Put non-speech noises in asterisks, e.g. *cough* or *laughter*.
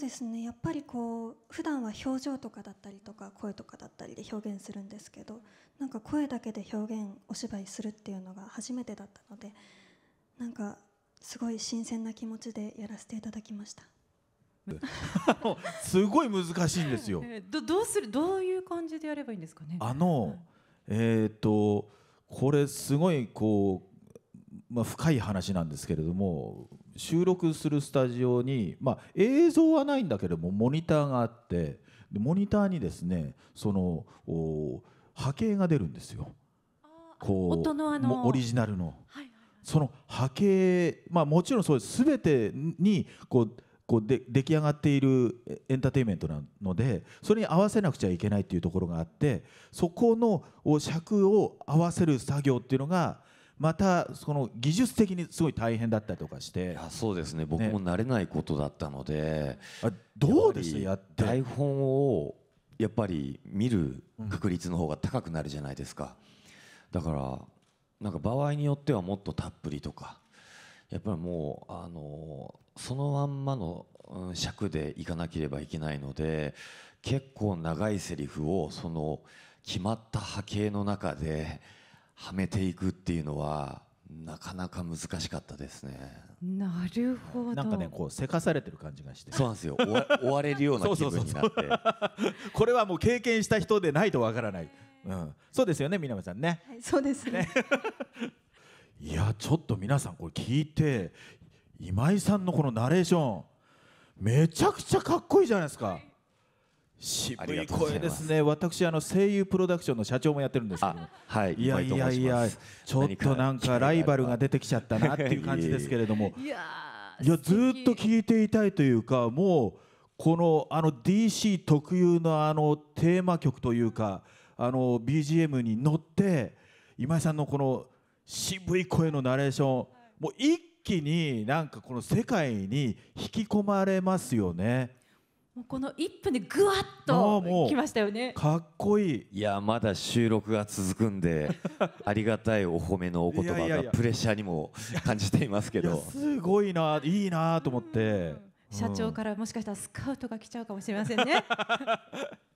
ですねやっぱりこう普段は表情とかだったりとか声とかだったりで表現するんですけどなんか声だけで表現お芝居するっていうのが初めてだったのでなんかすごい新鮮な気持ちでやらせていただきましたすごい難しいんですよ、*laughs* どどうするどういう感じでやればいいんですかねあの、えっ、とこれすごいこうまあ、深い話なんですけれども収録するスタジオに、まあ、映像はないんだけれどもモニターがあってでモニターにですねそのお波形が出るんですよ。こうのオリジナルの、はいはいはい、その波形、まあ、もちろんそうです全てにこうこうで出来上がっているエンターテインメントなのでそれに合わせなくちゃいけないっていうところがあってそこのお尺を合わせる作業っていうのがまたその技術的にすごい大変だったりとかしていやそうですね僕も慣れないことだったので、あどうでしたやって台本をやっぱり見る確率の方が高くなるじゃないですか、だからなんか場合によってはもっとたっぷりとかやっぱりもうあのそのまんまの尺でいかなければいけないので結構長いセリフをその決まった波形の中ではめていくっていうのはなかなか難しかったですね。なるほど。なんかね、こうせかされてる感じがして。そうなんですよ。追 *laughs* われるような気分になって。*laughs* これはもう経験した人でないとわからない。うん、そうですよね、みなみさんね。はい、そうですね。*laughs* いや、ちょっと皆さん、これ聞いて。今井さんのこのナレーション。めちゃくちゃかっこいいじゃないですか。渋い声ですね私あの声優プロダクションの社長もやってるんですけどはい、いやいやいやちょっとなんかライバルが出てきちゃったなっていう感じですけれどもいやずっと聞いていたいというかもうこのあの DC 特有のあのテーマ曲というかあの BGM に乗って今井さんのこの渋い声のナレーション、もう一気になんかこの世界に引き込まれますよね。もうこの1分でぐわっと来ましたよねかっこいいいやまだ収録が続くんで *laughs* ありがたいお褒めのお言葉がプレッシャーにも感じていますけどすごいないいなと思って、社長からもしかしたらスカウトが来ちゃうかもしれませんね *laughs*